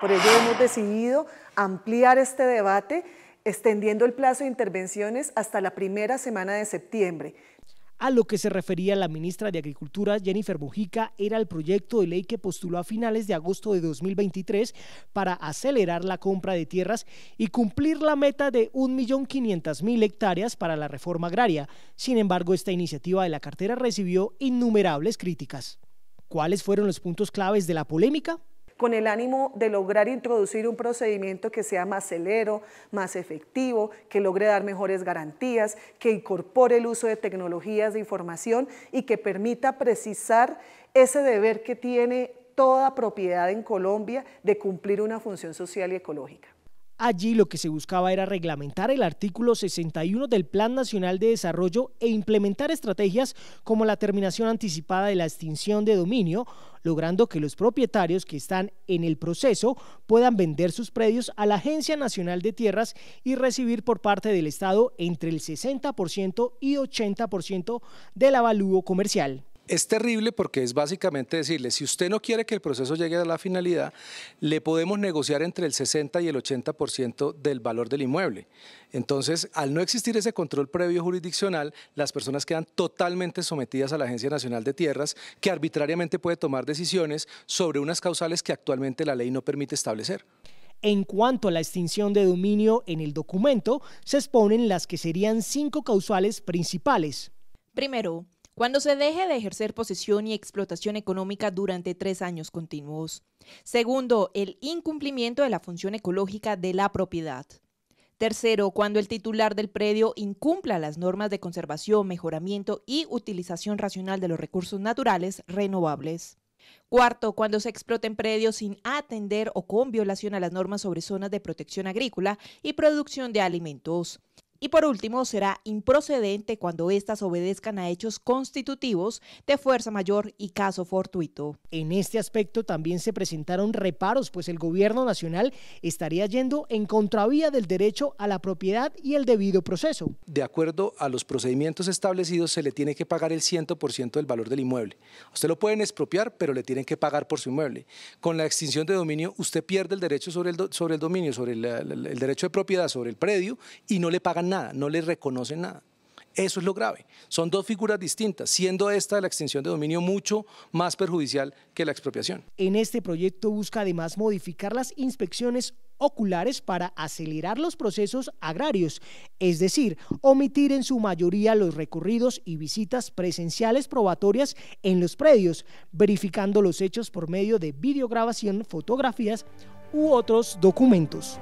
Por ello hemos decidido ampliar este debate extendiendo el plazo de intervenciones hasta la primera semana de septiembre. A lo que se refería la ministra de Agricultura, Jennifer Mujica, era el proyecto de ley que postuló a finales de agosto de 2023 para acelerar la compra de tierras y cumplir la meta de 1.500.000 hectáreas para la reforma agraria. Sin embargo, esta iniciativa de la cartera recibió innumerables críticas. ¿Cuáles fueron los puntos claves de la polémica? con el ánimo de lograr introducir un procedimiento que sea más celero, más efectivo, que logre dar mejores garantías, que incorpore el uso de tecnologías de información y que permita precisar ese deber que tiene toda propiedad en Colombia de cumplir una función social y ecológica. Allí lo que se buscaba era reglamentar el artículo 61 del Plan Nacional de Desarrollo e implementar estrategias como la terminación anticipada de la extinción de dominio, logrando que los propietarios que están en el proceso puedan vender sus predios a la Agencia Nacional de Tierras y recibir por parte del Estado entre el 60% y 80% del avalúo comercial es terrible porque es básicamente decirle, si usted no quiere que el proceso llegue a la finalidad, le podemos negociar entre el 60 y el 80% del valor del inmueble. Entonces, al no existir ese control previo jurisdiccional, las personas quedan totalmente sometidas a la Agencia Nacional de Tierras, que arbitrariamente puede tomar decisiones sobre unas causales que actualmente la ley no permite establecer. En cuanto a la extinción de dominio en el documento, se exponen las que serían cinco causales principales. Primero, cuando se deje de ejercer posesión y explotación económica durante tres años continuos. Segundo, el incumplimiento de la función ecológica de la propiedad. Tercero, cuando el titular del predio incumpla las normas de conservación, mejoramiento y utilización racional de los recursos naturales renovables. Cuarto, cuando se exploten predios sin atender o con violación a las normas sobre zonas de protección agrícola y producción de alimentos. Y por último, será improcedente cuando éstas obedezcan a hechos constitutivos de fuerza mayor y caso fortuito. En este aspecto también se presentaron reparos, pues el gobierno nacional estaría yendo en contravía del derecho a la propiedad y el debido proceso. De acuerdo a los procedimientos establecidos, se le tiene que pagar el 100% del valor del inmueble. Usted lo pueden expropiar, pero le tienen que pagar por su inmueble. Con la extinción de dominio, usted pierde el derecho sobre el, sobre el dominio, sobre el, el derecho de propiedad, sobre el predio, y no le pagan nada, no le reconocen nada. Eso es lo grave. Son dos figuras distintas, siendo esta la extinción de dominio mucho más perjudicial que la expropiación. En este proyecto busca además modificar las inspecciones oculares para acelerar los procesos agrarios, es decir, omitir en su mayoría los recorridos y visitas presenciales probatorias en los predios, verificando los hechos por medio de videograbación, fotografías u otros documentos.